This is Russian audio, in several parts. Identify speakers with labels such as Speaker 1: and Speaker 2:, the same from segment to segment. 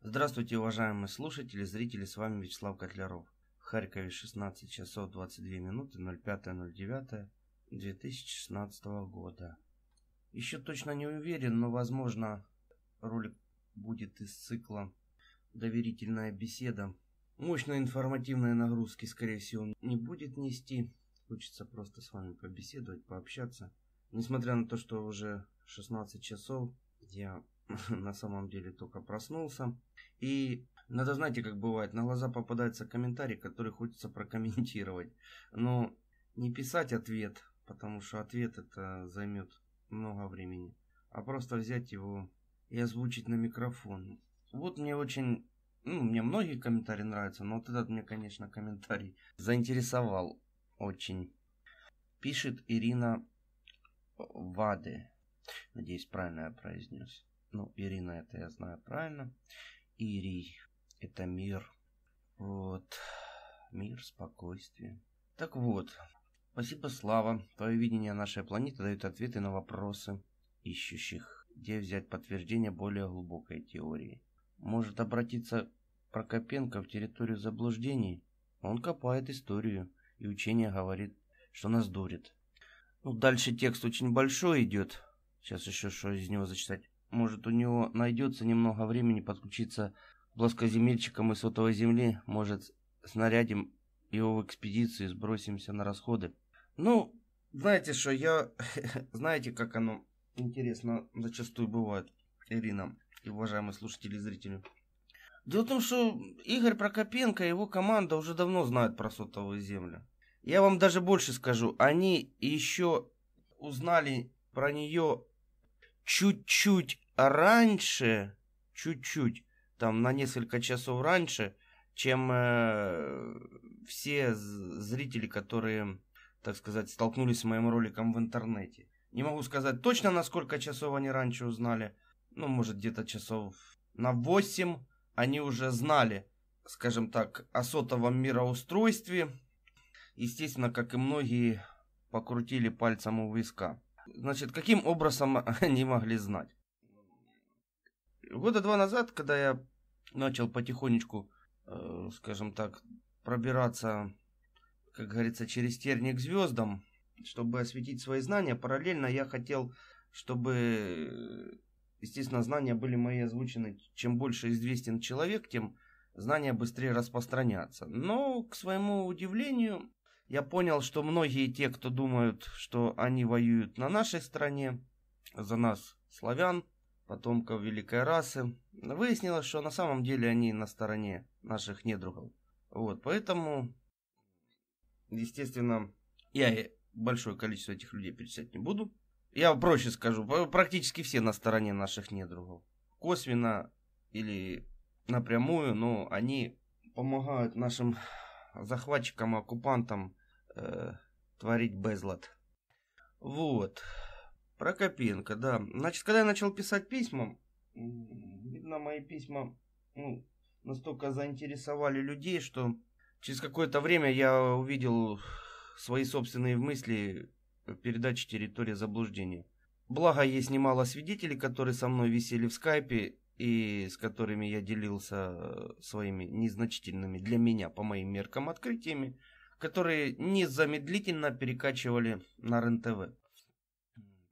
Speaker 1: Здравствуйте, уважаемые слушатели, зрители, с вами Вячеслав Котляров. Харькове 16 часов 22 минуты 05.09.2016 года. Еще точно не уверен, но возможно ролик будет из цикла «Доверительная беседа». Мощной информативной нагрузки, скорее всего, не будет нести. Хочется просто с вами побеседовать, пообщаться. Несмотря на то, что уже 16 часов, я на самом деле только проснулся. И надо, знаете, как бывает, на глаза попадается комментарий, который хочется прокомментировать. Но не писать ответ, потому что ответ это займет много времени. А просто взять его и озвучить на микрофон. Вот мне очень... Ну, мне многие комментарии нравятся, но вот этот мне, конечно, комментарий заинтересовал очень. Пишет Ирина Вады. Надеюсь, правильно я произнес. Ну, Ирина, это я знаю правильно. Ирий это мир. Вот. Мир, спокойствие. Так вот. Спасибо, Слава. Твое видение нашей планеты дает ответы на вопросы ищущих. Где взять подтверждение более глубокой теории? Может обратиться Прокопенко в территорию заблуждений? Он копает историю, и учение говорит, что нас дурит. Ну, дальше текст очень большой идет. Сейчас еще что из него зачитать. Может, у него найдется немного времени подключиться плоскоземельчиком из сотовой земли, может, снарядим его в экспедицию и сбросимся на расходы. Ну, знаете что, я... знаете, как оно интересно зачастую бывает, Ирина и уважаемые слушатели и зрители. Дело в том, что Игорь Прокопенко и его команда уже давно знают про Сотовую Землю. Я вам даже больше скажу, они еще узнали про нее чуть-чуть раньше, чуть-чуть, там на несколько часов раньше, чем э, все зрители, которые, так сказать, столкнулись с моим роликом в интернете. Не могу сказать точно, на сколько часов они раньше узнали. Ну, может, где-то часов на 8 они уже знали, скажем так, о сотовом мироустройстве. Естественно, как и многие, покрутили пальцем у виска. Значит, каким образом они могли знать? Года два назад, когда я начал потихонечку, э, скажем так, пробираться, как говорится, через терник к звездам, чтобы осветить свои знания, параллельно я хотел, чтобы, естественно, знания были мои озвучены. Чем больше известен человек, тем знания быстрее распространятся. Но, к своему удивлению, я понял, что многие те, кто думают, что они воюют на нашей стороне, за нас, славян, потомков великой расы, выяснилось, что на самом деле они на стороне наших недругов. Вот, поэтому, естественно, я большое количество этих людей перечислять не буду. Я проще скажу, практически все на стороне наших недругов. Косвенно или напрямую, но они помогают нашим захватчикам, оккупантам э, творить безлад. Вот. Прокопенко, да. Значит, когда я начал писать письма, видно, мои письма ну, настолько заинтересовали людей, что через какое-то время я увидел свои собственные мысли в передаче «Территория заблуждения». Благо, есть немало свидетелей, которые со мной висели в скайпе и с которыми я делился своими незначительными для меня, по моим меркам, открытиями, которые незамедлительно перекачивали на РНТВ.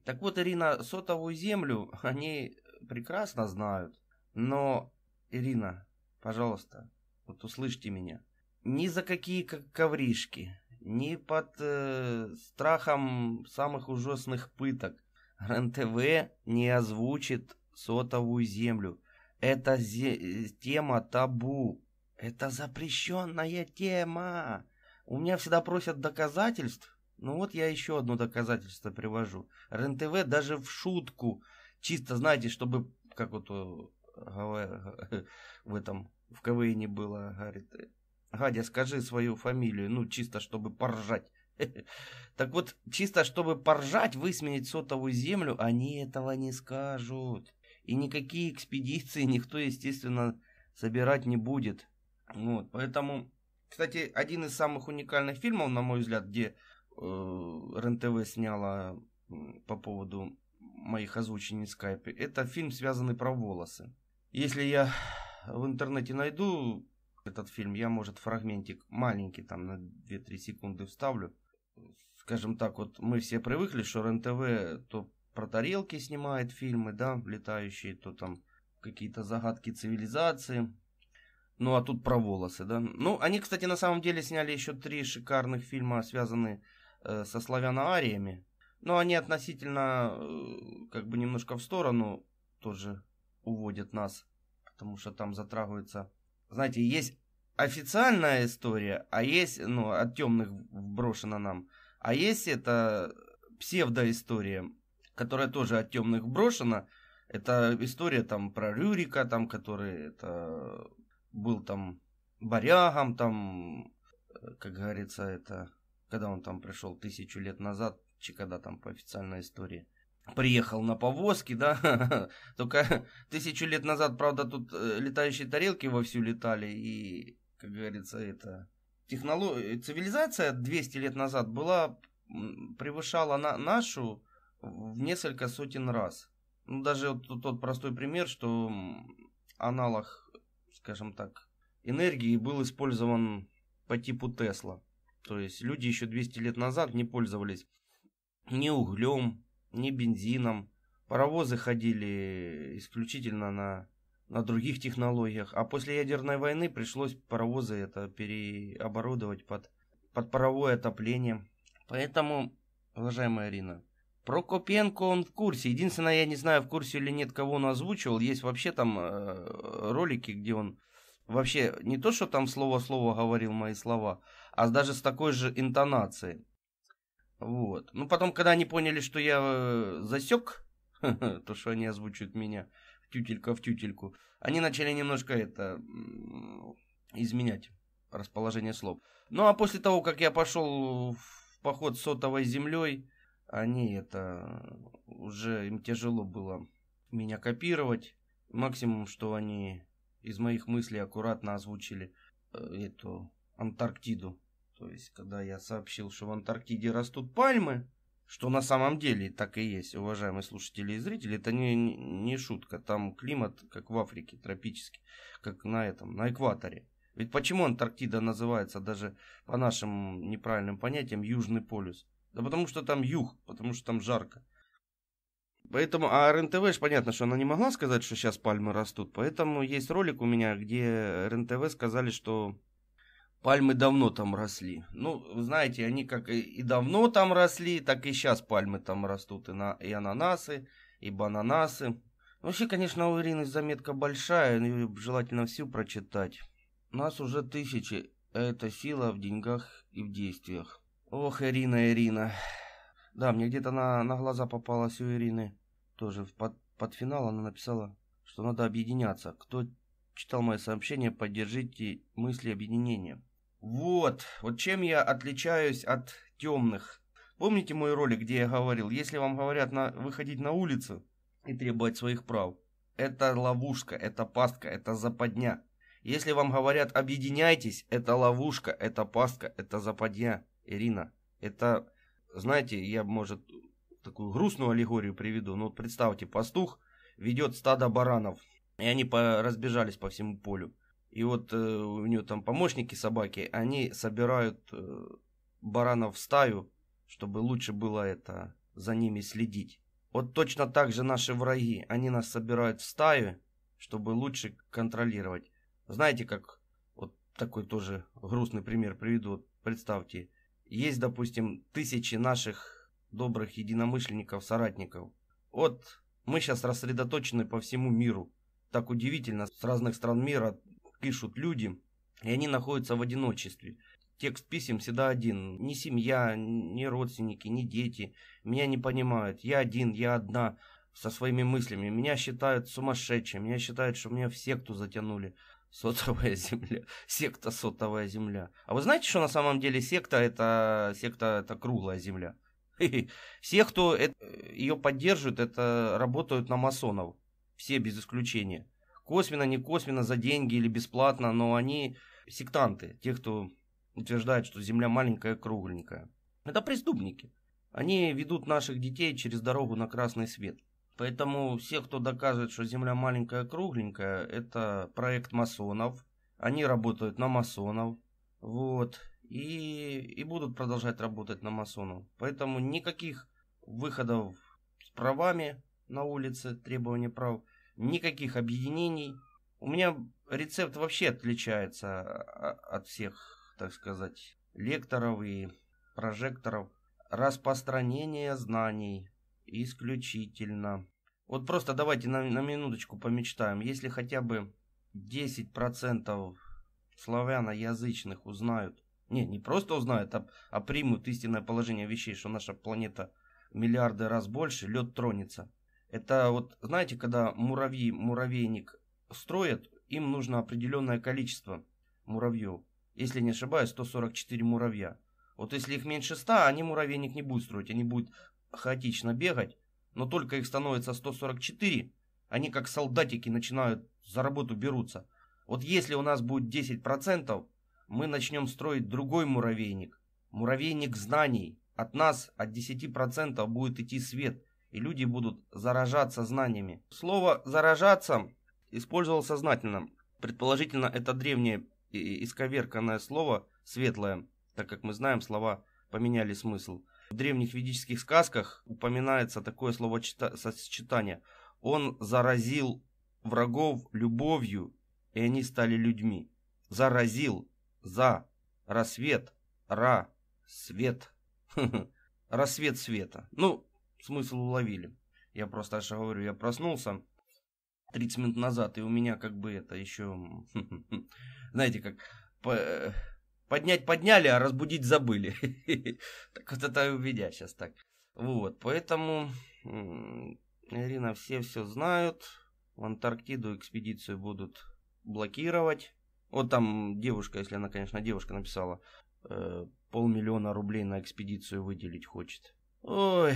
Speaker 1: Так вот, Ирина, сотовую землю они прекрасно знают. Но, Ирина, пожалуйста, вот услышьте меня. Ни за какие ковришки, ни под э, страхом самых ужасных пыток РНТВ не озвучит сотовую землю. Это зе тема табу. Это запрещенная тема. У меня всегда просят доказательств, ну вот я еще одно доказательство привожу. РНТВ даже в шутку, чисто, знаете, чтобы, как вот э, в этом, в КВИ не было, говорит, Гадя, скажи свою фамилию, ну, чисто, чтобы поржать. Так вот, чисто, чтобы поржать, высменить сотовую землю, они этого не скажут. И никакие экспедиции никто, естественно, собирать не будет. Вот, поэтому, кстати, один из самых уникальных фильмов, на мой взгляд, где Э, РНТВ сняла по поводу моих озвучений в скайпе. Это фильм, связанный про волосы. Если я в интернете найду этот фильм, я, может, фрагментик маленький, там на 2-3 секунды вставлю. Скажем так, вот мы все привыкли, что РНТВ то про тарелки снимает фильмы, да, летающие, то там какие-то загадки цивилизации. Ну, а тут про волосы, да. Ну, они, кстати, на самом деле сняли еще три шикарных фильма, связанные с Э, со славяно Но они относительно э, как бы немножко в сторону тоже уводят нас, потому что там затрагивается... Знаете, есть официальная история, а есть, ну, от темных брошена нам, а есть это псевдоистория, которая тоже от темных брошена. Это история там про Рюрика, там, который это был там борягом, там, э, как говорится, это когда он там пришел тысячу лет назад, чи когда там по официальной истории, приехал на повозке, да, только тысячу лет назад, правда, тут э, летающие тарелки вовсю летали, и, как говорится, это... технология, э, Цивилизация 200 лет назад была, превышала на... нашу в несколько сотен раз. Ну, даже вот тот простой пример, что аналог, скажем так, энергии был использован по типу Тесла. То есть люди еще 200 лет назад не пользовались ни углем, ни бензином. Паровозы ходили исключительно на, на других технологиях. А после ядерной войны пришлось паровозы это переоборудовать под, под паровое отопление. Поэтому, уважаемая Ирина, Прокопенко он в курсе. Единственное, я не знаю, в курсе или нет, кого он озвучивал. Есть вообще там э, ролики, где он вообще не то, что там слово-слово говорил мои слова, а даже с такой же интонацией. Вот. Ну, потом, когда они поняли, что я э, засек, то, что они озвучивают меня, тютелька в тютельку, они начали немножко это изменять расположение слов. Ну, а после того, как я пошел в поход сотовой землей, они это уже им тяжело было меня копировать. Максимум, что они из моих мыслей аккуратно озвучили э, эту Антарктиду. То есть, когда я сообщил, что в Антарктиде растут пальмы, что на самом деле так и есть, уважаемые слушатели и зрители, это не, не шутка. Там климат, как в Африке, тропический, как на этом, на экваторе. Ведь почему Антарктида называется даже по нашим неправильным понятиям Южный полюс? Да потому что там юг, потому что там жарко. Поэтому, а РНТВ же понятно, что она не могла сказать, что сейчас пальмы растут. Поэтому есть ролик у меня, где РНТВ сказали, что Пальмы давно там росли. Ну, знаете, они как и давно там росли, так и сейчас пальмы там растут. И, на, и ананасы, и бананасы. Вообще, конечно, у Ирины заметка большая, ну, ее желательно всю прочитать. Нас уже тысячи, это сила в деньгах и в действиях. Ох, Ирина, Ирина. Да, мне где-то на, на глаза попалась у Ирины. Тоже в под, под финал она написала, что надо объединяться. Кто читал мое сообщение, поддержите мысли объединения. Вот, вот чем я отличаюсь от темных. Помните мой ролик, где я говорил, если вам говорят на, выходить на улицу и требовать своих прав, это ловушка, это пастка, это западня. Если вам говорят объединяйтесь, это ловушка, это пастка, это западня. Ирина, это, знаете, я, может, такую грустную аллегорию приведу, но вот представьте, пастух ведет стадо баранов, и они по разбежались по всему полю. И вот э, у нее там помощники собаки, они собирают э, баранов в стаю, чтобы лучше было это за ними следить. Вот точно так же наши враги, они нас собирают в стаю, чтобы лучше контролировать. Знаете, как вот такой тоже грустный пример приведу. Вот представьте, есть, допустим, тысячи наших добрых единомышленников, соратников. Вот мы сейчас рассредоточены по всему миру. Так удивительно, с разных стран мира пишут люди, и они находятся в одиночестве. Текст писем всегда один. Ни семья, ни родственники, ни дети меня не понимают. Я один, я одна со своими мыслями. Меня считают сумасшедшим. Меня считают, что меня в секту затянули. Сотовая земля. Секта сотовая земля. А вы знаете, что на самом деле секта это секта это круглая земля? Все, кто это, ее поддерживает, это работают на масонов. Все без исключения. Косвенно, не косвенно, за деньги или бесплатно, но они сектанты, те, кто утверждает, что Земля маленькая и кругленькая. Это преступники. Они ведут наших детей через дорогу на красный свет. Поэтому все, кто доказывает, что Земля маленькая и кругленькая, это проект масонов. Они работают на масонов. Вот. И, и будут продолжать работать на масонов. Поэтому никаких выходов с правами на улице, требования прав никаких объединений. У меня рецепт вообще отличается а, а, от всех, так сказать, лекторов и прожекторов. Распространение знаний исключительно. Вот просто давайте на, на минуточку помечтаем. Если хотя бы 10% славяноязычных узнают, не, не просто узнают, а, а примут истинное положение вещей, что наша планета миллиарды раз больше, лед тронется. Это вот, знаете, когда муравьи муравейник строят, им нужно определенное количество муравьев. Если не ошибаюсь, 144 муравья. Вот если их меньше 100, они муравейник не будут строить, они будут хаотично бегать, но только их становится 144, они как солдатики начинают за работу берутся. Вот если у нас будет 10%, мы начнем строить другой муравейник. Муравейник знаний. От нас, от 10% будет идти свет и люди будут заражаться знаниями. Слово «заражаться» использовал сознательно. Предположительно, это древнее исковерканное слово «светлое», так как мы знаем, слова поменяли смысл. В древних ведических сказках упоминается такое слово словосочетание. Он заразил врагов любовью, и они стали людьми. Заразил, за, рассвет, ра, свет. Рассвет света. Ну, смысл уловили. Я просто, аж говорю, я проснулся 30 минут назад, и у меня как бы это еще... Знаете, как... Э, поднять подняли, а разбудить забыли. Так вот это у меня сейчас так. Вот, поэтому... Ирина, все все знают. В Антарктиду экспедицию будут блокировать. Вот там девушка, если она, конечно, девушка написала, э, полмиллиона рублей на экспедицию выделить хочет. Ой...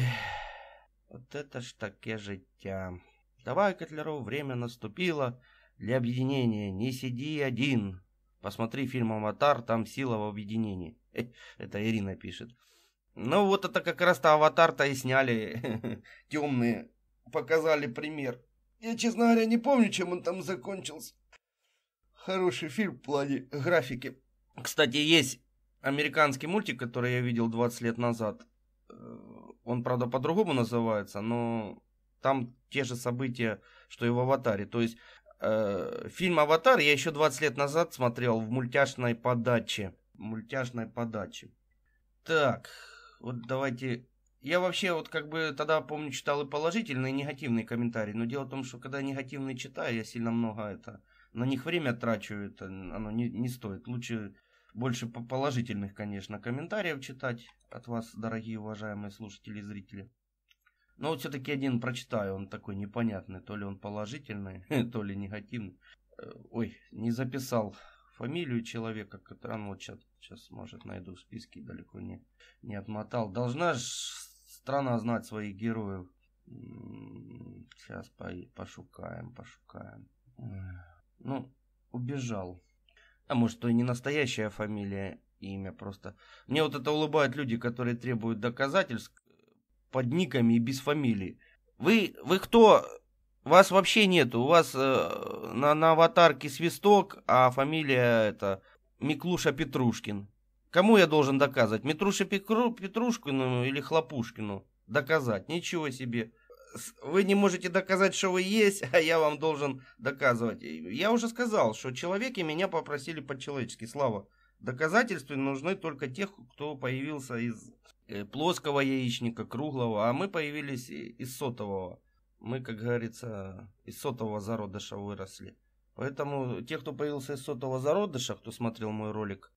Speaker 1: Вот это ж таке життя. Давай, Котляров, время наступило для объединения. Не сиди один. Посмотри фильм «Аватар», там сила в объединении. Это Ирина пишет. Ну вот это как раз-то «Аватар»-то и сняли. Темные показали пример. Я, честно говоря, не помню, чем он там закончился. Хороший фильм в плане графики. Кстати, есть американский мультик, который я видел 20 лет назад. Э, он, правда, по-другому называется, но там те же события, что и в «Аватаре». То есть э, фильм «Аватар» я еще 20 лет назад смотрел в мультяшной подаче. Мультяшной подаче. Так, вот давайте... Я вообще вот как бы тогда, помню, читал и положительные, и негативные комментарии. Но дело в том, что когда негативные читаю, я сильно много это... На них время трачу, это оно не, не стоит. Лучше больше положительных, конечно, комментариев читать от вас, дорогие уважаемые слушатели и зрители. Но вот все-таки один прочитаю, он такой непонятный, то ли он положительный, то ли негативный. Э, ой, не записал фамилию человека, который, ну вот сейчас, сейчас может найду в списке, далеко не, не отмотал. Должна же страна знать своих героев. Сейчас м-м, по, пошукаем, пошукаем. Ну, убежал. А может, и не настоящая фамилия, имя просто. Мне вот это улыбают люди, которые требуют доказательств э, под никами и без фамилии. Вы, вы кто? Вас вообще нету. У вас э, на, на аватарке свисток, а фамилия это Миклуша Петрушкин. Кому я должен доказывать? Митруше Петрушкину или Хлопушкину? Доказать? Ничего себе вы не можете доказать, что вы есть, а я вам должен доказывать. Я уже сказал, что человеки меня попросили по-человечески. Слава, доказательства нужны только тех, кто появился из э, плоского яичника, круглого, а мы появились из сотового. Мы, как говорится, из сотового зародыша выросли. Поэтому те, кто появился из сотового зародыша, кто смотрел мой ролик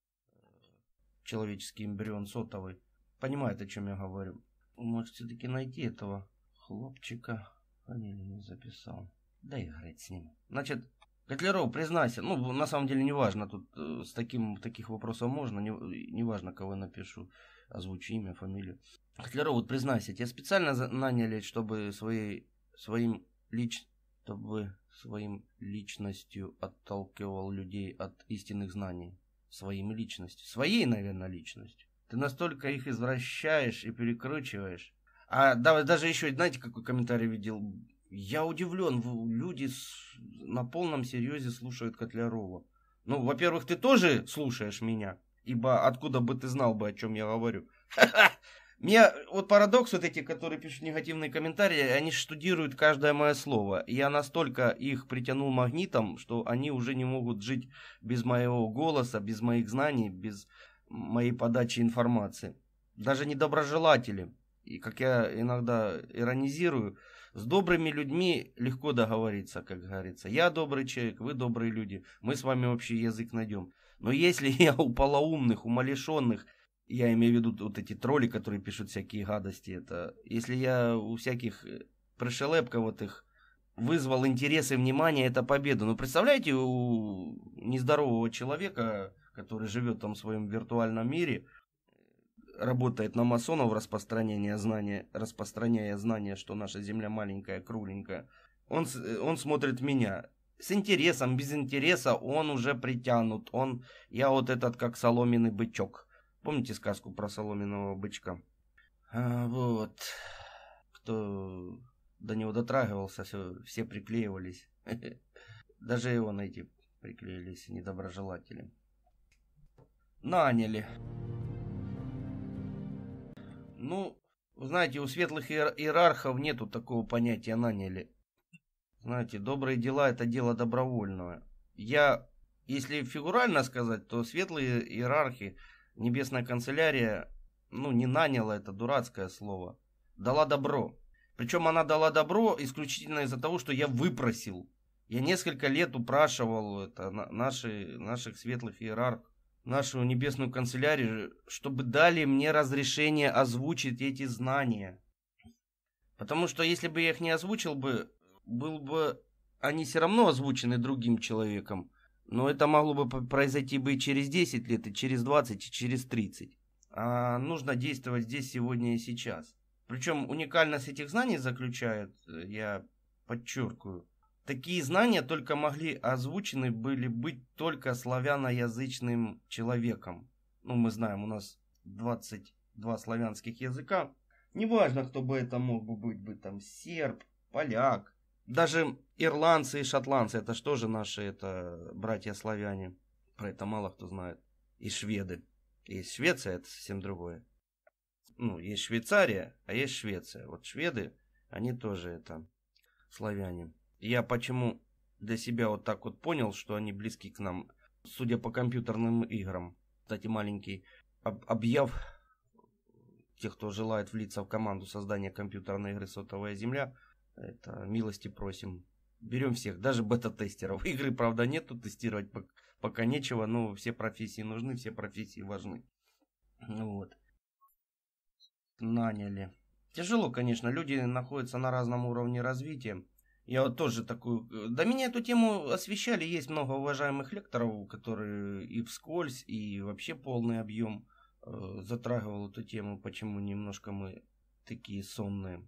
Speaker 1: «Человеческий эмбрион сотовый», понимает, о чем я говорю. Может, все-таки найти этого хлопчика фамилию записал. Да играть с ним. Значит, Котляров, признайся, ну, на самом деле, неважно, тут э, с таким, таких вопросов можно, не, неважно, кого я напишу, озвучи имя, фамилию. Котляров, вот признайся, тебя специально наняли, чтобы своей, своим лич, чтобы своим личностью отталкивал людей от истинных знаний? Своим личностью. Своей, наверное, личностью. Ты настолько их извращаешь и перекручиваешь, а да, даже еще, знаете, какой комментарий видел? Я удивлен, люди с, на полном серьезе слушают Котлярова. Ну, во-первых, ты тоже слушаешь меня, ибо откуда бы ты знал бы, о чем я говорю. Меня вот парадокс вот эти, которые пишут негативные комментарии, они штудируют каждое мое слово. Я настолько их притянул магнитом, что они уже не могут жить без моего голоса, без моих знаний, без моей подачи информации. Даже недоброжелатели и как я иногда иронизирую, с добрыми людьми легко договориться, как говорится. Я добрый человек, вы добрые люди, мы с вами общий язык найдем. Но если я у полоумных, у малешенных, я имею в виду вот эти тролли, которые пишут всякие гадости, это если я у всяких э, пришелепковатых вызвал интерес и внимание, это победа. Но представляете, у нездорового человека, который живет там в своем виртуальном мире, работает на масонов распространение знания, распространяя знания, что наша земля маленькая, кругленькая. Он, э, он смотрит меня. С интересом, без интереса он уже притянут. Он, я вот этот как соломенный бычок. Помните сказку про соломенного бычка? А, вот. Кто до него дотрагивался, все, все приклеивались. Даже его найти приклеились недоброжелатели. Наняли. Ну, знаете, у светлых иерархов нету такого понятия наняли. Знаете, добрые дела это дело добровольное. Я, если фигурально сказать, то светлые иерархи, небесная канцелярия, ну, не наняла, это дурацкое слово, дала добро. Причем она дала добро исключительно из-за того, что я выпросил. Я несколько лет упрашивал это, наши, наших светлых иерархов нашу небесную канцелярию, чтобы дали мне разрешение озвучить эти знания. Потому что если бы я их не озвучил бы, был бы они все равно озвучены другим человеком. Но это могло бы произойти бы и через 10 лет, и через 20, и через 30. А нужно действовать здесь, сегодня и сейчас. Причем уникальность этих знаний заключает, э, я подчеркиваю, Такие знания только могли озвучены были быть только славяноязычным человеком. Ну, мы знаем, у нас 22 славянских языка. Неважно, кто бы это мог бы быть, бы там серб, поляк, даже ирландцы и шотландцы, это что же наши это братья-славяне? Про это мало кто знает. И шведы. И Швеция это совсем другое. Ну, есть Швейцария, а есть Швеция. Вот шведы, они тоже это славяне. Я почему для себя вот так вот понял, что они близки к нам, судя по компьютерным играм. Кстати, маленький об объяв тех, кто желает влиться в команду создания компьютерной игры «Сотовая земля», это милости просим. Берем всех, даже бета-тестеров. Игры, правда, нету, тестировать пока нечего, но все профессии нужны, все профессии важны. Ну вот. Наняли. Тяжело, конечно, люди находятся на разном уровне развития. Я вот тоже такую... Э, да меня эту тему освещали, есть много уважаемых лекторов, которые и вскользь, и вообще полный объем э, затрагивал эту тему, почему немножко мы такие сонные.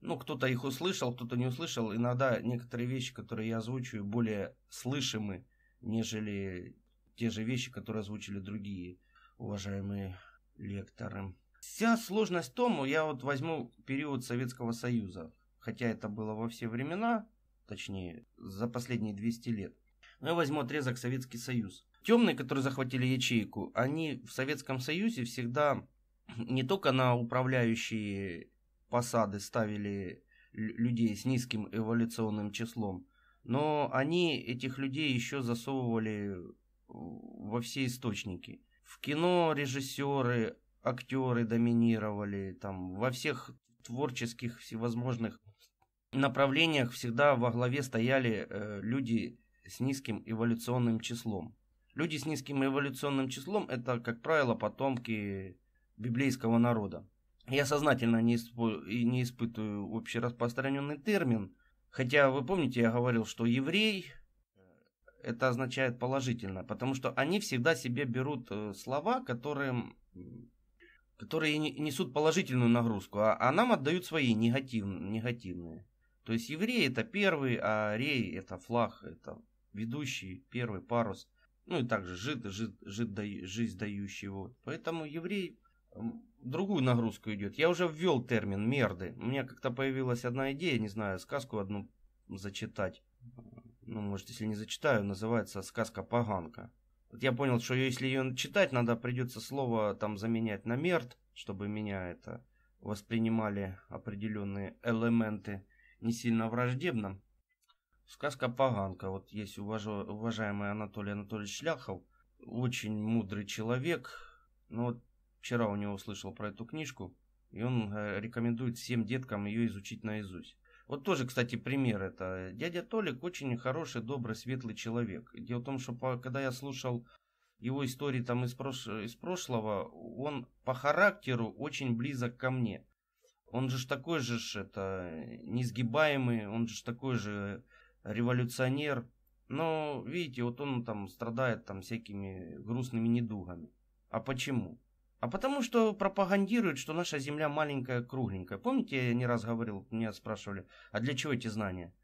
Speaker 1: Ну, кто-то их услышал, кто-то не услышал. Иногда некоторые вещи, которые я озвучиваю, более слышимы, нежели те же вещи, которые озвучили другие уважаемые лекторы. Вся сложность в том, я вот возьму период Советского Союза хотя это было во все времена, точнее, за последние 200 лет. Но ну я возьму отрезок Советский Союз. Темные, которые захватили ячейку, они в Советском Союзе всегда не только на управляющие посады ставили людей с низким эволюционным числом, но они этих людей еще засовывали во все источники. В кино режиссеры, актеры доминировали, там во всех творческих всевозможных направлениях всегда во главе стояли э, люди с низким эволюционным числом. Люди с низким эволюционным числом – это, как правило, потомки библейского народа. Я сознательно не, испу- не испытываю общераспространенный термин, хотя вы помните, я говорил, что еврей – это означает положительно, потому что они всегда себе берут э, слова, которые, которые несут положительную нагрузку, а, а нам отдают свои негатив, негативные. То есть евреи это первый, а рей это флаг, это ведущий, первый парус. Ну и также жид, жид, жид да, жизнь дающий. Вот. Поэтому еврей другую нагрузку идет. Я уже ввел термин мерды. У меня как-то появилась одна идея, не знаю, сказку одну зачитать. Ну, может, если не зачитаю, называется сказка паганка. Вот я понял, что если ее читать, надо придется слово там заменять на мерт, чтобы меня это воспринимали определенные элементы не сильно враждебно. Сказка «Поганка». Вот есть уважаемый Анатолий Анатольевич Шляхов. Очень мудрый человек. Но ну вот вчера у него услышал про эту книжку. И он э, рекомендует всем деткам ее изучить наизусть. Вот тоже, кстати, пример это. Дядя Толик очень хороший, добрый, светлый человек. Дело в том, что когда я слушал его истории там из, прош... из прошлого, он по характеру очень близок ко мне. Он же ж такой же ж, это, несгибаемый, он же ж такой же революционер. Но, видите, вот он там страдает там всякими грустными недугами. А почему? А потому что пропагандируют, что наша земля маленькая, кругленькая. Помните, я не раз говорил, меня спрашивали, а для чего эти знания?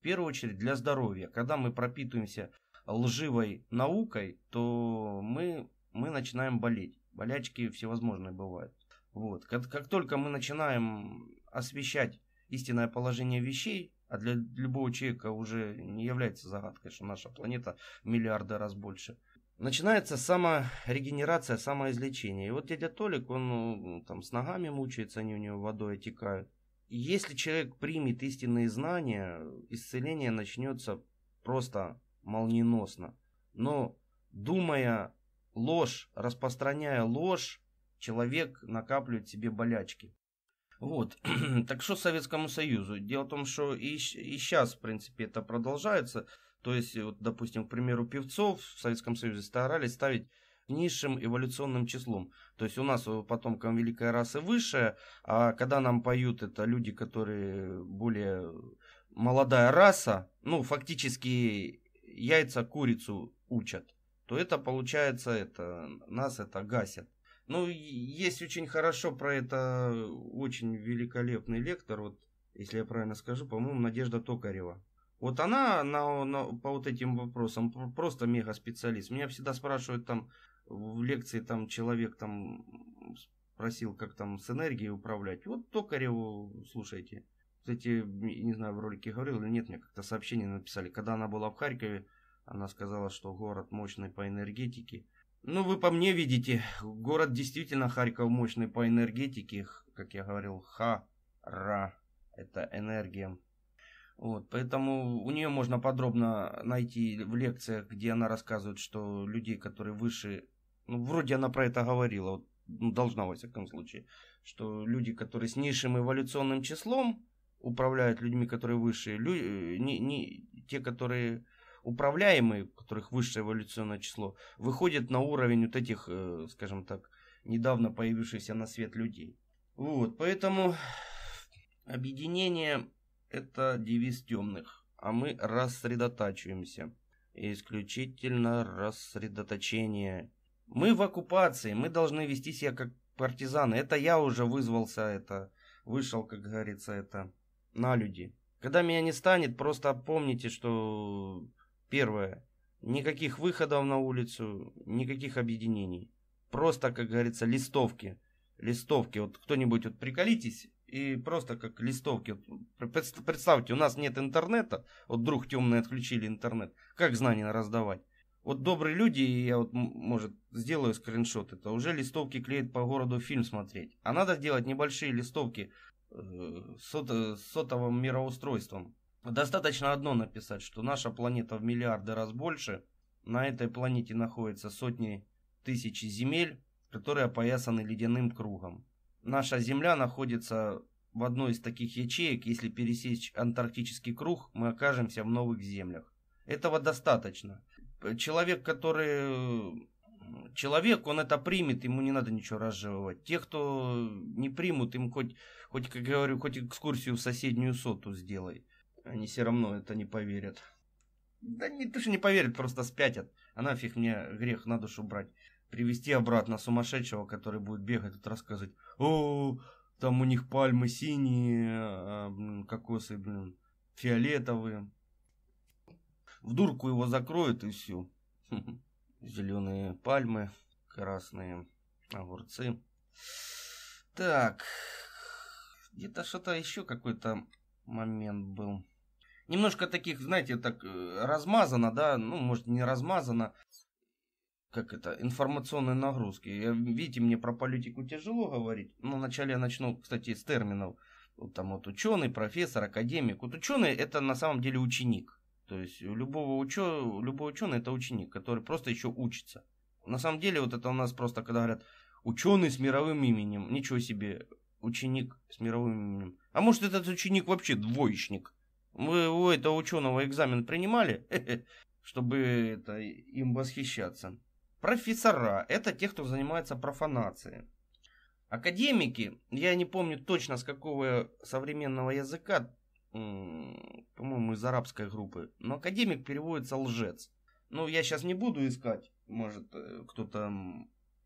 Speaker 1: В первую очередь для здоровья. Когда мы пропитываемся лживой наукой, то мы, мы начинаем болеть. Болячки всевозможные бывают. Вот. Как, как только мы начинаем освещать истинное положение вещей, а для любого человека уже не является загадкой, что наша планета в миллиарды раз больше. Начинается саморегенерация, самоизлечение. И вот дядя Толик, он ну, там с ногами мучается, они у него водой отекают. И если человек примет истинные знания, исцеление начнется просто молниеносно. Но думая ложь, распространяя ложь, человек накапливает себе болячки. Вот. так что Советскому Союзу? Дело в том, что и, и сейчас, в принципе, это продолжается. То есть, вот, допустим, к примеру, певцов в Советском Союзе старались ставить низшим эволюционным числом. То есть у нас э, потомкам великая раса высшая, а когда нам поют это люди, которые более молодая раса, ну, фактически яйца курицу учат, то это получается это, нас это гасит. Ну, есть очень хорошо про это очень великолепный лектор, вот, если я правильно скажу, по-моему, Надежда Токарева. Вот она на, на, по вот этим вопросам просто мега специалист. Меня всегда спрашивают там в лекции там человек там спросил, как там с энергией управлять. Вот Токареву слушайте. Кстати, не знаю, в ролике говорил или нет, мне как-то сообщение написали. Когда она была в Харькове, она сказала, что город мощный по энергетике. Ну, вы по мне видите, город действительно Харьков мощный по энергетике, как я говорил, ха-ра, это энергия. Вот, поэтому у нее можно подробно найти в лекциях, где она рассказывает, что людей, которые выше... Ну, вроде она про это говорила, вот, ну, должна во всяком случае, что люди, которые с низшим эволюционным числом управляют людьми, которые выше, лю... Э, не, не... те, которые управляемые, у которых высшее эволюционное число, выходят на уровень вот этих, э, скажем так, недавно появившихся на свет людей. Вот, поэтому объединение это девиз темных, а мы рассредотачиваемся. Исключительно рассредоточение. Мы в оккупации, мы должны вести себя как партизаны. Это я уже вызвался, это вышел, как говорится, это на люди. Когда меня не станет, просто помните, что Первое. Никаких выходов на улицу, никаких объединений. Просто, как говорится, листовки. Листовки. Вот кто-нибудь вот приколитесь и просто как листовки. Представьте, у нас нет интернета. Вот вдруг темные отключили интернет. Как знания раздавать? Вот добрые люди, и я вот, может, сделаю скриншот, это уже листовки клеят по городу фильм смотреть. А надо делать небольшие листовки э, сот, э, сотовым мироустройством. Достаточно одно написать, что наша планета в миллиарды раз больше. На этой планете находятся сотни тысяч земель, которые опоясаны ледяным кругом. Наша Земля находится в одной из таких ячеек. Если пересечь антарктический круг, мы окажемся в новых землях. Этого достаточно. Человек, который... Человек, он это примет, ему не надо ничего разжевывать. Те, кто не примут, им хоть, хоть как говорю, хоть экскурсию в соседнюю соту сделай. Они все равно это не поверят. Да не, ты же не поверят, просто спятят. А нафиг мне грех на душу брать. Привести обратно сумасшедшего, который будет бегать тут рассказывать. О, там у них пальмы синие, а, кокосы, блин, фиолетовые. В дурку его закроют и все. Зеленые пальмы, красные огурцы. Так, где-то что-то еще какой-то момент был немножко таких, знаете, так э, размазано, да, ну, может, не размазано, как это, информационной нагрузки. Я, видите, мне про политику тяжело говорить. Ну, вначале я начну, кстати, с терминов. Вот там вот ученый, профессор, академик. Вот ученый это на самом деле ученик. То есть любого учё... любой ученый это ученик, который просто еще учится. На самом деле вот это у нас просто, когда говорят, ученый с мировым именем, ничего себе, ученик с мировым именем. А может этот ученик вообще двоечник? Вы у этого ученого экзамен принимали, чтобы это, им восхищаться? Профессора – это те, кто занимается профанацией. Академики, я не помню точно с какого современного языка, по-моему, из арабской группы, но академик переводится лжец. Ну, я сейчас не буду искать, может, э, кто-то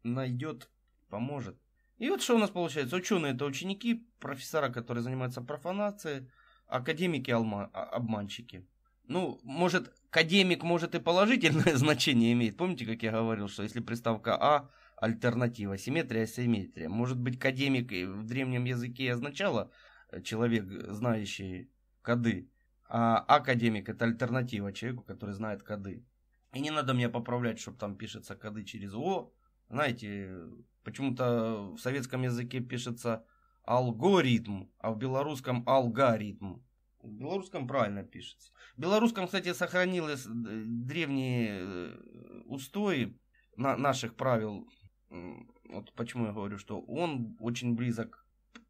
Speaker 1: найдет, поможет. И вот что у нас получается. Ученые это ученики, профессора, которые занимаются профанацией, академики-обманщики. алма а, Ну, может, академик может и положительное значение имеет. Помните, как я говорил, что если приставка «а» — альтернатива, симметрия, симметрия, Может быть, академик в древнем языке означало э, человек, знающий коды, а академик — это альтернатива человеку, который знает коды. И не надо меня поправлять, чтобы там пишется коды через «о». Знаете, э, почему-то в советском языке пишется Алгоритм, а в белорусском алгоритм. В белорусском правильно пишется. В белорусском, кстати, сохранились э, древние э, устои наших правил. Вот почему я говорю, что он очень близок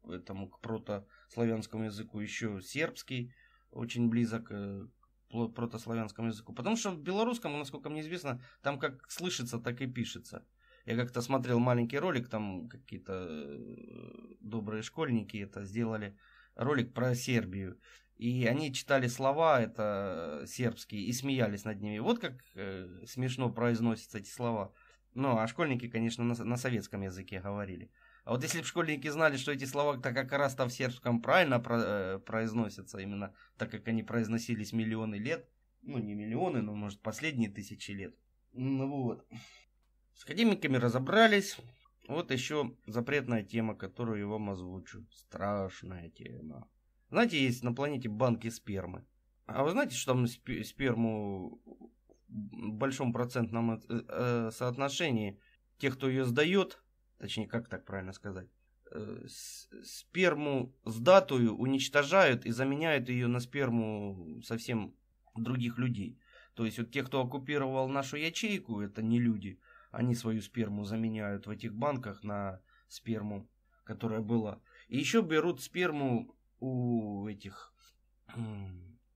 Speaker 1: этому к протославянскому языку, еще сербский очень близок э, к протославянскому языку. Потому что в белорусском, насколько мне известно, там как слышится, так и пишется. Я как-то смотрел маленький ролик, там какие-то э, добрые школьники это сделали, ролик про Сербию. И они читали слова, это э, сербские, и смеялись над ними. Вот как э, смешно произносятся эти слова. Ну, а школьники, конечно, на, на советском языке говорили. А вот если бы школьники знали, что эти слова так как раз там в сербском правильно про, э, произносятся, именно так как они произносились миллионы лет, ну не миллионы, но может последние тысячи лет. Ну вот. С академиками разобрались. Вот еще запретная тема, которую я вам озвучу. Страшная тема. Знаете, есть на планете банки спермы. А вы знаете, что там сперму в большом процентном э, э, соотношении тех, кто ее сдает, точнее, как так правильно сказать, э, сперму с датую уничтожают и заменяют ее на сперму совсем других людей. То есть вот те, кто оккупировал нашу ячейку, это не люди. Они свою сперму заменяют в этих банках на сперму, которая была. И еще берут сперму у этих,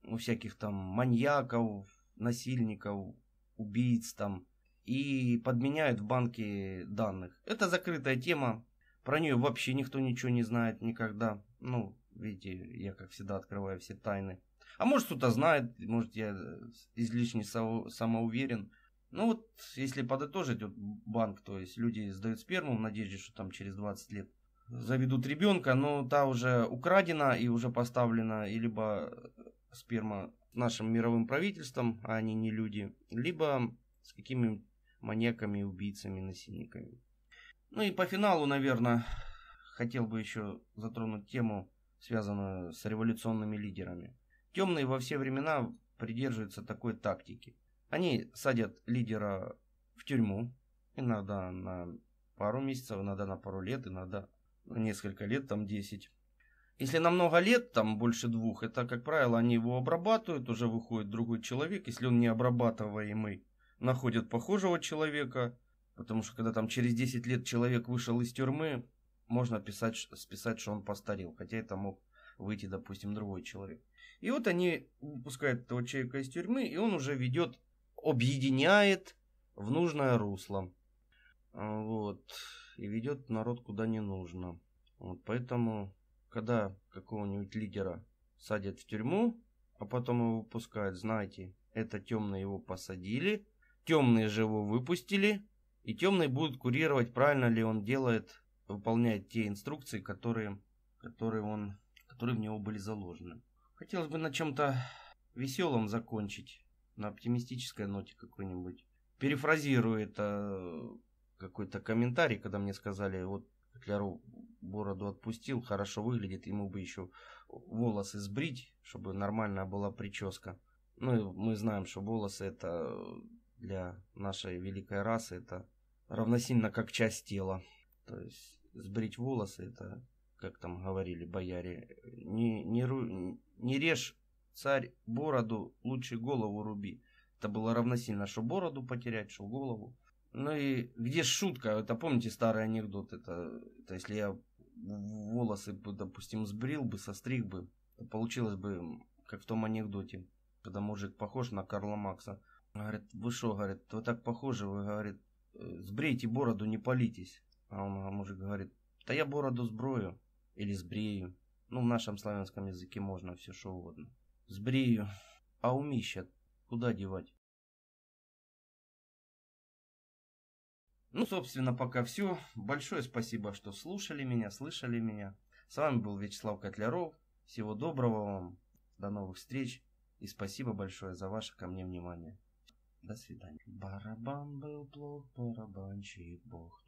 Speaker 1: у всяких там маньяков, насильников, убийц там. И подменяют в банке данных. Это закрытая тема. Про нее вообще никто ничего не знает никогда. Ну, видите, я как всегда открываю все тайны. А может кто-то знает, может я э, излишне самоуверен. Ну вот, если подытожить, вот банк, то есть люди сдают сперму в надежде, что там через 20 лет заведут ребенка, но та уже украдена и уже поставлена, и либо сперма нашим мировым правительством, а они не люди, либо с какими маньяками, убийцами, насильниками. Ну и по финалу, наверное, хотел бы еще затронуть тему, связанную с революционными лидерами. Темные во все времена придерживаются такой тактики. Они садят лидера в тюрьму, иногда на пару месяцев, иногда на пару лет, иногда на несколько лет, там 10. Если на много лет, там больше двух, это, как правило, они его обрабатывают, уже выходит другой человек. Если он не обрабатываемый, находят похожего человека, потому что когда там через 10 лет человек вышел из тюрьмы, можно писать, списать, что он постарел, хотя это мог выйти, допустим, другой человек. И вот они выпускают этого человека из тюрьмы, и он уже ведет объединяет в нужное русло. А, вот. И ведет народ куда не нужно. Вот поэтому, когда какого-нибудь лидера садят в тюрьму, а потом его выпускают, знаете, это темные его посадили, темные же его выпустили, и темные будут курировать, правильно ли он делает, выполняет те инструкции, которые, которые, он, которые в него были заложены. Хотелось бы на чем-то веселом закончить на оптимистической ноте какой-нибудь. Перефразирую это э, какой-то комментарий, когда мне сказали, вот Котляру бороду отпустил, хорошо выглядит, ему бы еще волосы сбрить, чтобы нормальная была прическа. Ну, мы знаем, что волосы это для нашей великой расы, это равносильно как часть тела. То есть сбрить волосы это, как там говорили бояре, не, не, не режь Царь, бороду лучше голову руби. Это было равносильно, что бороду потерять, что голову. Ну и где шутка? Это помните старый анекдот? Это, это если я волосы допустим, сбрил бы, состриг бы, то получилось бы, как в том анекдоте, когда мужик похож на Карла Макса. Говорит, вы что, говорит, вы так похожи, вы, говорит, «Э, сбрейте бороду, не политесь. А он, а мужик говорит, да я бороду сброю или сбрею. Ну, в нашем славянском языке можно все что угодно. Сбрею. А умища куда девать? Ну, собственно, пока все. Большое спасибо, что слушали меня, слышали меня. С вами был Вячеслав Котляров. Всего доброго вам. До новых встреч. И спасибо большое за ваше ко мне внимание. До свидания. Барабан был плох, барабанщик бог.